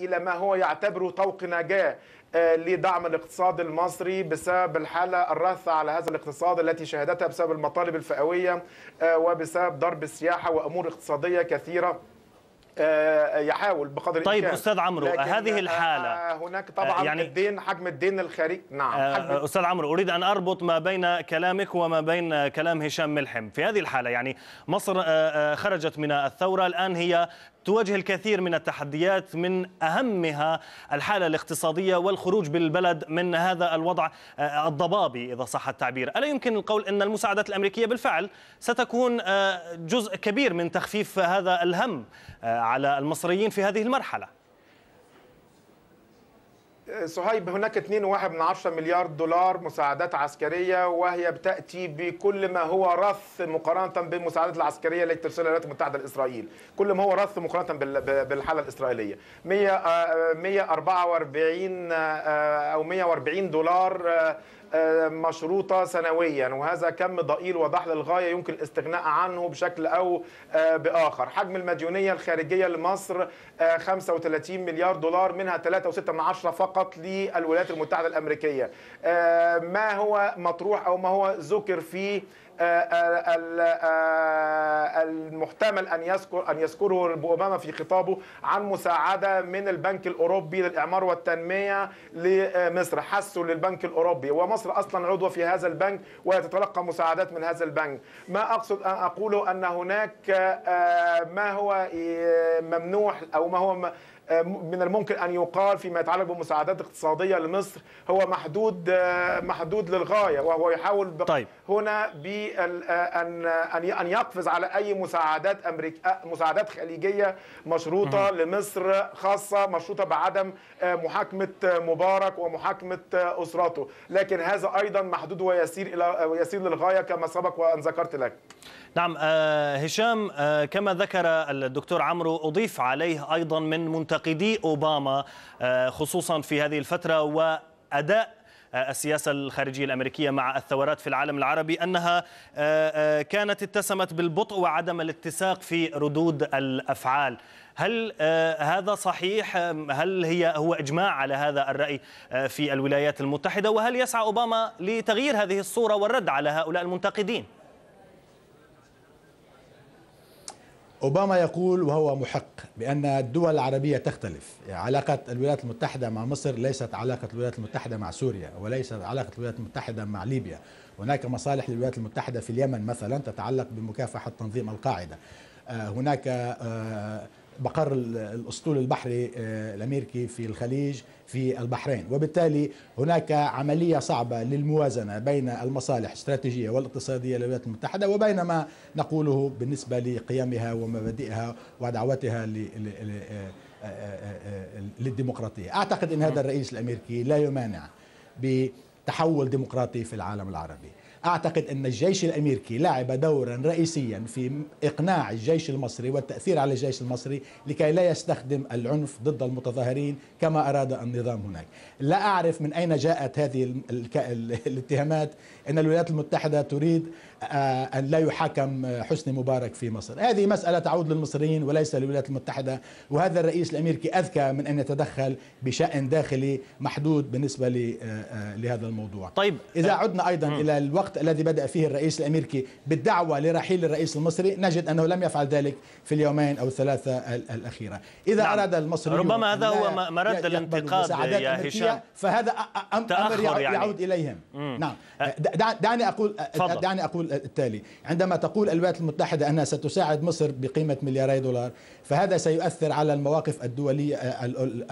الى ما هو يعتبره طوق نجاه آه، لدعم الاقتصاد المصري بسبب الحالة الراثة على هذا الاقتصاد التي شهدتها بسبب المطالب الفئوية آه، وبسبب ضرب السياحة وأمور اقتصادية كثيرة آه، يحاول بقدر طيب الإمكان. استاذ عمرو هذه الحاله هناك طبعا يعني الدين حجم الدين الخارجي نعم حجم استاذ عمرو اريد ان اربط ما بين كلامك وما بين كلام هشام ملحم في هذه الحاله يعني مصر خرجت من الثوره الان هي تواجه الكثير من التحديات من اهمها الحاله الاقتصاديه والخروج بالبلد من هذا الوضع آه، الضبابي اذا صح التعبير، الا يمكن القول ان المساعدات الامريكيه بالفعل ستكون آه، جزء كبير من تخفيف هذا الهم آه، على المصريين في هذه المرحله؟ صهيب هناك 2.1 مليار دولار مساعدات عسكريه وهي بتاتي بكل ما هو رث مقارنه بالمساعدات العسكريه التي ترسلها الولايات المتحده لاسرائيل، كل ما هو رث مقارنه بالحاله الاسرائيليه. 144 آه، آه، او 140 دولار آه، آه، مشروطه سنويا وهذا كم ضئيل وضح للغايه يمكن الاستغناء عنه بشكل او آه، باخر حجم المديونيه الخارجيه لمصر 35 آه، مليار دولار منها 3.6 فقط للولايات المتحده الامريكيه ما هو مطروح او ما هو ذكر في آه، آه، آه، المحتمل ان يذكر ان يذكره اوباما في خطابه عن مساعده من البنك الاوروبي للاعمار والتنميه لمصر حثه للبنك الاوروبي ومصر اصلا عضو في هذا البنك وتتلقى مساعدات من هذا البنك ما اقصد ان اقوله ان هناك ما هو ممنوح او ما هو آه، من الممكن ان يقال فيما يتعلق بمساعدات اقتصاديه لمصر هو محدود آه، محدود للغايه وهو يحاول طيب. هنا بان آه، ان ان يقفز على اي مساعدات امريك مساعدات خليجيه مشروطه م. لمصر خاصه مشروطه بعدم محاكمه مبارك ومحاكمه اسرته لكن هذا ايضا محدود ويسير الى ويسير للغايه كما سبق وان ذكرت لك نعم هشام كما ذكر الدكتور عمرو اضيف عليه ايضا من منتقل منتقدي أوباما آه، خصوصا في هذه الفترة وأداء آه، السياسة الخارجية الأمريكية مع الثورات في العالم العربي أنها آه، كانت اتسمت بالبطء وعدم الاتساق في ردود الأفعال هل هذا صحيح هل هي هو إجماع على هذا الرأي في الولايات المتحدة وهل يسعى أوباما لتغيير هذه الصورة والرد على هؤلاء المنتقدين؟ أوباما يقول وهو محق بأن الدول العربية تختلف علاقة الولايات المتحدة مع مصر ليست علاقة الولايات المتحدة مع سوريا وليست علاقة الولايات المتحدة مع ليبيا هناك مصالح للولايات المتحدة في اليمن مثلا تتعلق بمكافحة تنظيم القاعدة آه، هناك آه، بقر الاسطول البحري آه، الامريكي في الخليج في البحرين وبالتالي هناك عمليه صعبه للموازنه بين المصالح الاستراتيجيه والاقتصاديه للولايات المتحده وبين ما نقوله بالنسبه لقيمها ومبادئها ودعوتها آه، آه، للديمقراطيه اعتقد ان هذا الرئيس الامريكي لا يمانع بتحول ديمقراطي في العالم العربي أعتقد أن الجيش الأمريكي لعب دورا رئيسيا في إقناع الجيش المصري والتأثير على الجيش المصري لكي لا يستخدم العنف ضد المتظاهرين كما أراد النظام هناك لا أعرف من أين جاءت هذه الاتهامات أن الولايات المتحدة تريد آه، أن لا يحاكم حسني مبارك في مصر هذه مسألة تعود للمصريين وليس للولايات المتحدة وهذا الرئيس الأمريكي أذكى من أن يتدخل بشأن داخلي محدود بالنسبة آه، آه، لهذا الموضوع طيب إذا عدنا أيضا م. إلى الوقت الذي بدأ فيه الرئيس الأمريكي بالدعوة لرحيل الرئيس المصري نجد أنه لم يفعل ذلك في اليومين أو الثلاثة الأخيرة إذا نعم. أراد المصري ربما هذا هو مرد الانتقاد يا هشام فهذا أمر يعود يعني. إليهم م. نعم دعني أقول فضل. دعني أقول التالي عندما تقول الولايات المتحدة أنها ستساعد مصر بقيمة ملياري دولار فهذا سيؤثر على المواقف الدولية آه،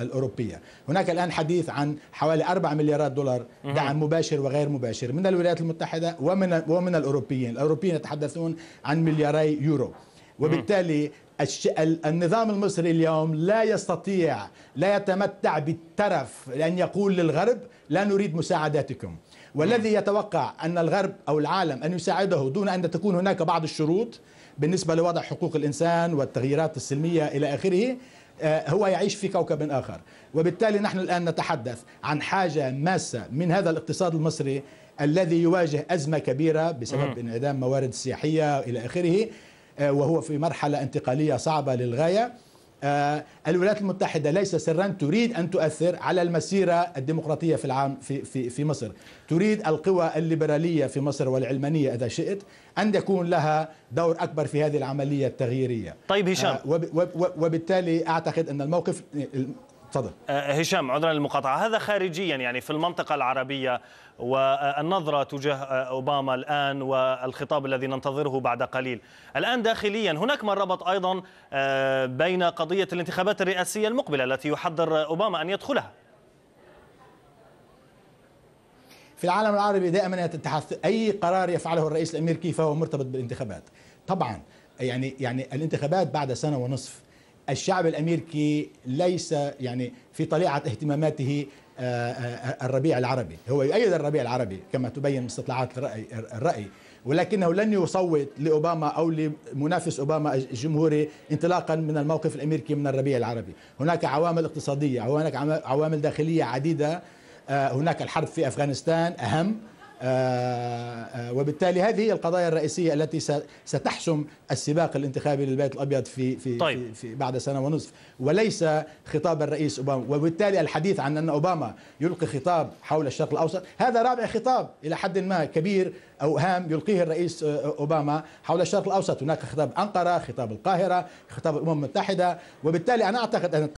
الأوروبية هناك الآن حديث عن حوالي 4 مليارات دولار دعم مباشر وغير مباشر من الولايات المتحدة ومن, ومن الأوروبيين الأوروبيين يتحدثون عن ملياري يورو وبالتالي النظام المصري اليوم لا يستطيع لا يتمتع بالترف لأن يقول للغرب لا نريد مساعداتكم والذي يتوقع أن الغرب أو العالم أن يساعده دون أن تكون هناك بعض الشروط بالنسبة لوضع حقوق الإنسان والتغييرات السلمية إلى آخره آه، هو يعيش في كوكب آخر وبالتالي نحن الآن نتحدث عن حاجة ماسة من هذا الاقتصاد المصري الذي يواجه أزمة كبيرة بسبب انعدام موارد سياحية إلى آخره آه، وهو في مرحلة انتقالية صعبة للغاية آه، الولايات المتحدة ليس سرا تريد أن تؤثر على المسيرة الديمقراطية في العام في, في, في مصر تريد القوى الليبرالية في مصر والعلمانية إذا شئت أن يكون لها دور أكبر في هذه العملية التغييرية طيب هشام آه، وبالتالي أعتقد أن الموقف تفضل آه، هشام عذرا للمقاطعه هذا خارجيا يعني في المنطقه العربيه والنظره تجاه آه، اوباما الان والخطاب الذي ننتظره بعد قليل الان داخليا هناك من ربط ايضا آه، بين قضيه الانتخابات الرئاسيه المقبله التي يحضر اوباما ان يدخلها في العالم العربي دائما يتحدث اي قرار يفعله الرئيس الامريكي فهو مرتبط بالانتخابات طبعا يعني يعني الانتخابات بعد سنه ونصف الشعب الامريكي ليس يعني في طليعه اهتماماته آه، آه، الربيع العربي هو يؤيد الربيع العربي كما تبين استطلاعات الرأي, الرأي ولكنه لن يصوت لأوباما أو لمنافس أوباما الجمهوري انطلاقا من الموقف الأمريكي من الربيع العربي هناك عوامل اقتصادية هناك عوامل داخلية عديدة آه، هناك الحرب في أفغانستان أهم وبالتالي هذه هي القضايا الرئيسية التي ستحسم السباق الانتخابي للبيت الأبيض في, في, طيب. في, في بعد سنة ونصف وليس خطاب الرئيس أوباما وبالتالي الحديث عن أن أوباما يلقي خطاب حول الشرق الأوسط هذا رابع خطاب إلى حد ما كبير أو هام يلقيه الرئيس أوباما حول الشرق الأوسط هناك خطاب أنقرة خطاب القاهرة خطاب الأمم المتحدة وبالتالي أنا أعتقد أن